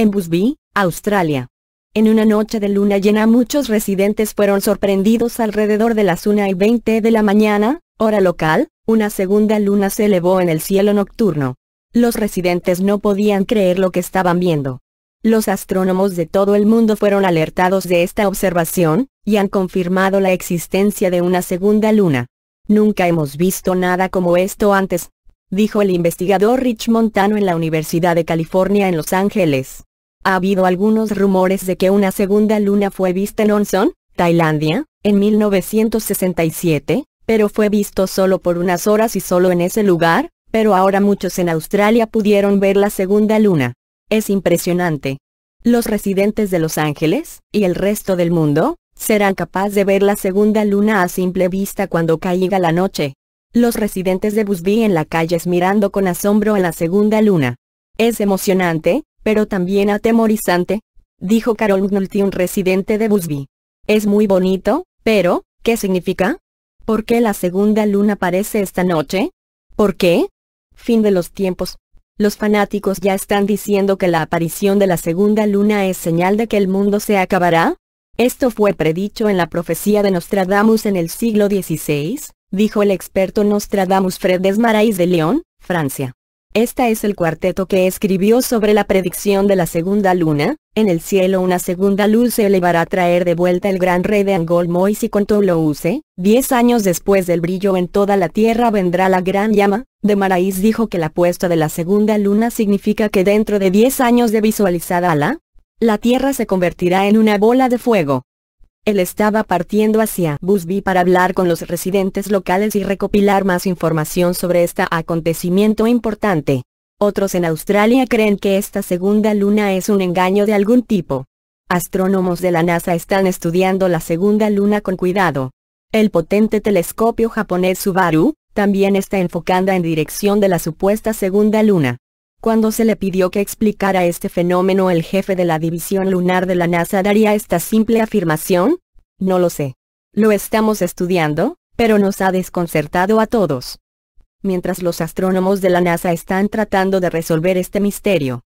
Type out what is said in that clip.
en Busby, Australia. En una noche de luna llena muchos residentes fueron sorprendidos alrededor de las 1 y 20 de la mañana, hora local, una segunda luna se elevó en el cielo nocturno. Los residentes no podían creer lo que estaban viendo. Los astrónomos de todo el mundo fueron alertados de esta observación, y han confirmado la existencia de una segunda luna. Nunca hemos visto nada como esto antes, dijo el investigador Rich Montano en la Universidad de California en Los Ángeles. Ha habido algunos rumores de que una segunda luna fue vista en Onson, Tailandia, en 1967, pero fue visto solo por unas horas y solo en ese lugar, pero ahora muchos en Australia pudieron ver la segunda luna. Es impresionante. Los residentes de Los Ángeles, y el resto del mundo, serán capaces de ver la segunda luna a simple vista cuando caiga la noche. Los residentes de Busby en la calle mirando con asombro a la segunda luna. Es emocionante, pero también atemorizante, dijo Carol McNulty un residente de Busby. Es muy bonito, pero, ¿qué significa? ¿Por qué la segunda luna aparece esta noche? ¿Por qué? Fin de los tiempos. Los fanáticos ya están diciendo que la aparición de la segunda luna es señal de que el mundo se acabará. Esto fue predicho en la profecía de Nostradamus en el siglo XVI, dijo el experto Nostradamus Fred Desmarais de León, Francia. Esta es el cuarteto que escribió sobre la predicción de la segunda luna, en el cielo una segunda luz se elevará a traer de vuelta el gran rey de Angol Mois y lo use, diez años después del brillo en toda la tierra vendrá la gran llama, de Marais dijo que la puesta de la segunda luna significa que dentro de 10 años de visualizada la, la tierra se convertirá en una bola de fuego. Él estaba partiendo hacia Busby para hablar con los residentes locales y recopilar más información sobre este acontecimiento importante. Otros en Australia creen que esta segunda luna es un engaño de algún tipo. Astrónomos de la NASA están estudiando la segunda luna con cuidado. El potente telescopio japonés Subaru, también está enfocada en dirección de la supuesta segunda luna. Cuando se le pidió que explicara este fenómeno el jefe de la División Lunar de la NASA daría esta simple afirmación, no lo sé. Lo estamos estudiando, pero nos ha desconcertado a todos. Mientras los astrónomos de la NASA están tratando de resolver este misterio,